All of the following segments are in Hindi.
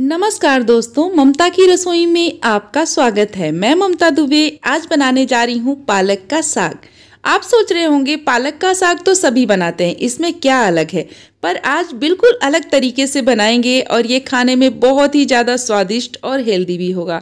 नमस्कार दोस्तों ममता की रसोई में आपका स्वागत है मैं ममता दुबे आज बनाने जा रही हूँ पालक का साग आप सोच रहे होंगे पालक का साग तो सभी बनाते हैं इसमें क्या अलग है पर आज बिल्कुल अलग तरीके से बनाएंगे और ये खाने में बहुत ही ज़्यादा स्वादिष्ट और हेल्दी भी होगा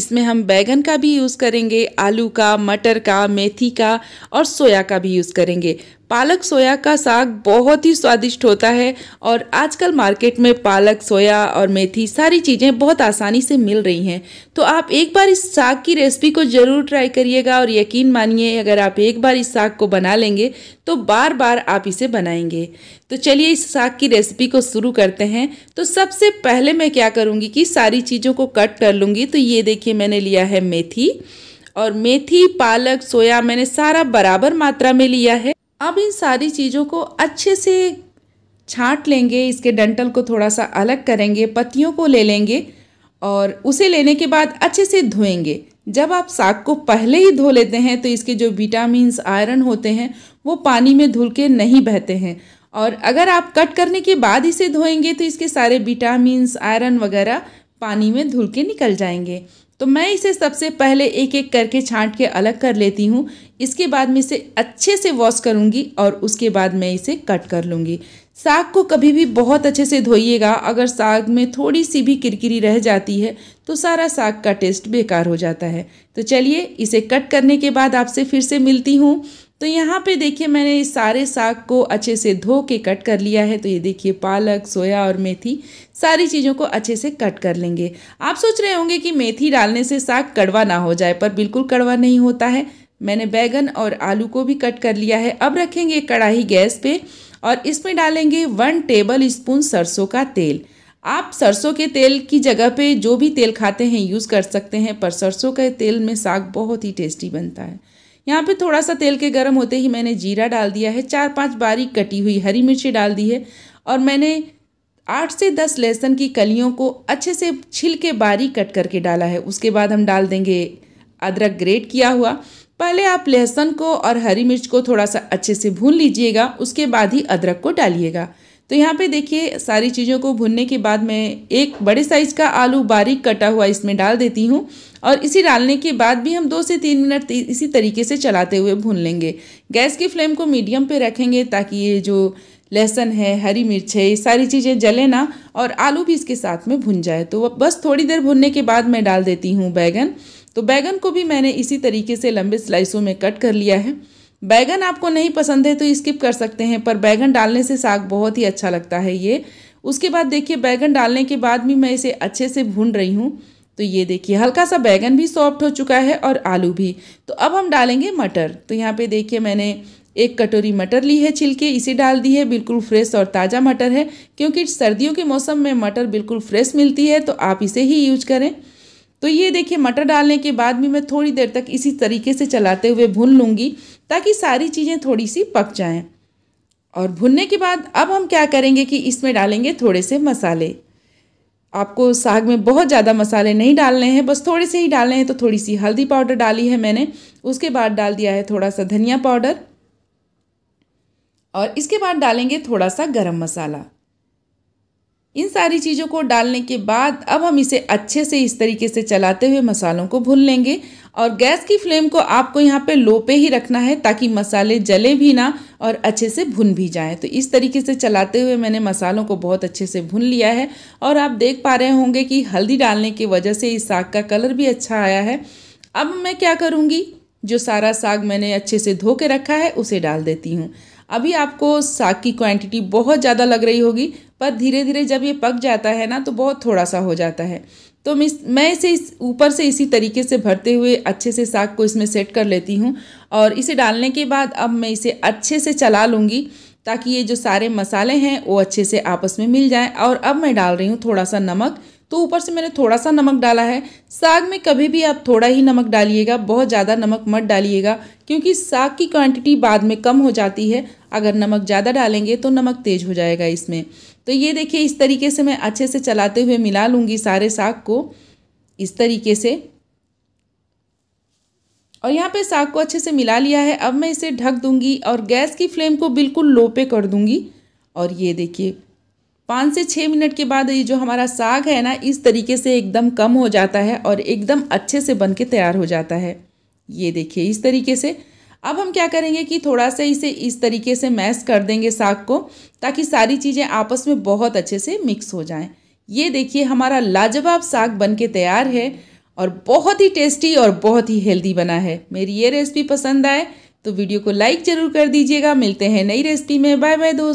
इसमें हम बैगन का भी यूज़ करेंगे आलू का मटर का मेथी का और सोया का भी यूज़ करेंगे पालक सोया का साग बहुत ही स्वादिष्ट होता है और आजकल मार्केट में पालक सोया और मेथी सारी चीज़ें बहुत आसानी से मिल रही हैं तो आप एक बार इस साग की रेसिपी को ज़रूर ट्राई करिएगा और यकीन मानिए अगर आप एक बार इस साग को बना लेंगे तो बार बार आप इसे बनाएंगे तो चलिए इस साग की रेसिपी को शुरू करते हैं तो सबसे पहले मैं क्या करूँगी कि सारी चीज़ों को कट कर लूँगी तो ये देखिए मैंने लिया है मेथी और मेथी पालक सोया मैंने सारा बराबर मात्रा में लिया है अब इन सारी चीज़ों को अच्छे से छाँट लेंगे इसके डंटल को थोड़ा सा अलग करेंगे पत्तियों को ले लेंगे और उसे लेने के बाद अच्छे से धोएंगे जब आप साग को पहले ही धो लेते हैं तो इसके जो विटामिन्स आयरन होते हैं वो पानी में धुल के नहीं बहते हैं और अगर आप कट करने के बाद इसे धोएंगे तो इसके सारे विटामिन्स आयरन वगैरह पानी में धुल के निकल जाएंगे तो मैं इसे सबसे पहले एक एक करके छांट के अलग कर लेती हूँ इसके बाद मैं इसे अच्छे से वॉश करूँगी और उसके बाद मैं इसे कट कर लूँगी साग को कभी भी बहुत अच्छे से धोइएगा अगर साग में थोड़ी सी भी किरकिरी रह जाती है तो सारा साग का टेस्ट बेकार हो जाता है तो चलिए इसे कट करने के बाद आपसे फिर से मिलती हूँ तो यहाँ पे देखिए मैंने इस सारे साग को अच्छे से धो के कट कर लिया है तो ये देखिए पालक सोया और मेथी सारी चीज़ों को अच्छे से कट कर लेंगे आप सोच रहे होंगे कि मेथी डालने से साग कड़वा ना हो जाए पर बिल्कुल कड़वा नहीं होता है मैंने बैगन और आलू को भी कट कर लिया है अब रखेंगे कढ़ाई गैस पे और इसमें डालेंगे वन टेबल स्पून सरसों का तेल आप सरसों के तेल की जगह पे जो भी तेल खाते हैं यूज़ कर सकते हैं पर सरसों के तेल में साग बहुत ही टेस्टी बनता है यहाँ पे थोड़ा सा तेल के गर्म होते ही मैंने जीरा डाल दिया है चार पाँच बारीक कटी हुई हरी मिर्ची डाल दी है और मैंने आठ से दस लहसुन की कलियों को अच्छे से छिल के बारीक कट करके डाला है उसके बाद हम डाल देंगे अदरक ग्रेट किया हुआ पहले आप लहसुन को और हरी मिर्च को थोड़ा सा अच्छे से भून लीजिएगा उसके बाद ही अदरक को डालिएगा तो यहाँ पे देखिए सारी चीज़ों को भूनने के बाद मैं एक बड़े साइज का आलू बारीक कटा हुआ इसमें डाल देती हूँ और इसी डालने के बाद भी हम दो से तीन मिनट इसी तरीके से चलाते हुए भून लेंगे गैस की फ्लेम को मीडियम पे रखेंगे ताकि ये जो लहसुन है हरी मिर्च है ये सारी चीज़ें जले ना और आलू भी इसके साथ में भुन जाए तो बस थोड़ी देर भुनने के बाद मैं डाल देती हूँ बैगन तो बैगन को भी मैंने इसी तरीके से लंबे स्लाइसों में कट कर लिया है बैगन आपको नहीं पसंद है तो स्किप कर सकते हैं पर बैगन डालने से साग बहुत ही अच्छा लगता है ये उसके बाद देखिए बैगन डालने के बाद भी मैं इसे अच्छे से भून रही हूँ तो ये देखिए हल्का सा बैगन भी सॉफ्ट हो चुका है और आलू भी तो अब हम डालेंगे मटर तो यहाँ पे देखिए मैंने एक कटोरी मटर ली है छिलके इसे डाल दी है बिल्कुल फ्रेश और ताज़ा मटर है क्योंकि सर्दियों के मौसम में मटर बिल्कुल फ्रेश मिलती है तो आप इसे ही यूज करें तो ये देखिए मटर डालने के बाद भी मैं थोड़ी देर तक इसी तरीके से चलाते हुए भून लूँगी ताकि सारी चीज़ें थोड़ी सी पक जाएँ और भुनने के बाद अब हम क्या करेंगे कि इसमें डालेंगे थोड़े से मसाले आपको साग में बहुत ज़्यादा मसाले नहीं डालने हैं बस थोड़े से ही डालने हैं तो थोड़ी सी हल्दी पाउडर डाली है मैंने उसके बाद डाल दिया है थोड़ा सा धनिया पाउडर और इसके बाद डालेंगे थोड़ा सा गरम मसाला इन सारी चीज़ों को डालने के बाद अब हम इसे अच्छे से इस तरीके से चलाते हुए मसालों को भून लेंगे और गैस की फ्लेम को आपको यहाँ पे लो पे ही रखना है ताकि मसाले जले भी ना और अच्छे से भुन भी जाएं तो इस तरीके से चलाते हुए मैंने मसालों को बहुत अच्छे से भुन लिया है और आप देख पा रहे होंगे कि हल्दी डालने की वजह से इस साग का कलर भी अच्छा आया है अब मैं क्या करूँगी जो सारा साग मैंने अच्छे से धो के रखा है उसे डाल देती हूँ अभी आपको साग की क्वांटिटी बहुत ज़्यादा लग रही होगी पर धीरे धीरे जब ये पक जाता है ना तो बहुत थोड़ा सा हो जाता है तो मैं इसे इस ऊपर से इसी तरीके से भरते हुए अच्छे से साग को इसमें सेट कर लेती हूँ और इसे डालने के बाद अब मैं इसे अच्छे से चला लूँगी ताकि ये जो सारे मसाले हैं वो अच्छे से आपस में मिल जाएँ और अब मैं डाल रही हूँ थोड़ा सा नमक तो ऊपर से मैंने थोड़ा सा नमक डाला है साग में कभी भी आप थोड़ा ही नमक डालिएगा बहुत ज़्यादा नमक मत डालिएगा क्योंकि साग की क्वांटिटी बाद में कम हो जाती है अगर नमक ज़्यादा डालेंगे तो नमक तेज हो जाएगा इसमें तो ये देखिए इस तरीके से मैं अच्छे से चलाते हुए मिला लूँगी सारे साग को इस तरीके से और यहाँ पे साग को अच्छे से मिला लिया है अब मैं इसे ढक दूंगी और गैस की फ्लेम को बिल्कुल लो पे कर दूंगी और ये देखिए पाँच से छः मिनट के बाद ये जो हमारा साग है ना इस तरीके से एकदम कम हो जाता है और एकदम अच्छे से बन के तैयार हो जाता है ये देखिए इस तरीके से अब हम क्या करेंगे कि थोड़ा सा इसे इस तरीके से मैश कर देंगे साग को ताकि सारी चीज़ें आपस में बहुत अच्छे से मिक्स हो जाएं ये देखिए हमारा लाजवाब साग बन के तैयार है और बहुत ही टेस्टी और बहुत ही हेल्दी बना है मेरी ये रेसिपी पसंद आए तो वीडियो को लाइक ज़रूर कर दीजिएगा मिलते हैं नई रेसिपी में बाय बाय दोस्त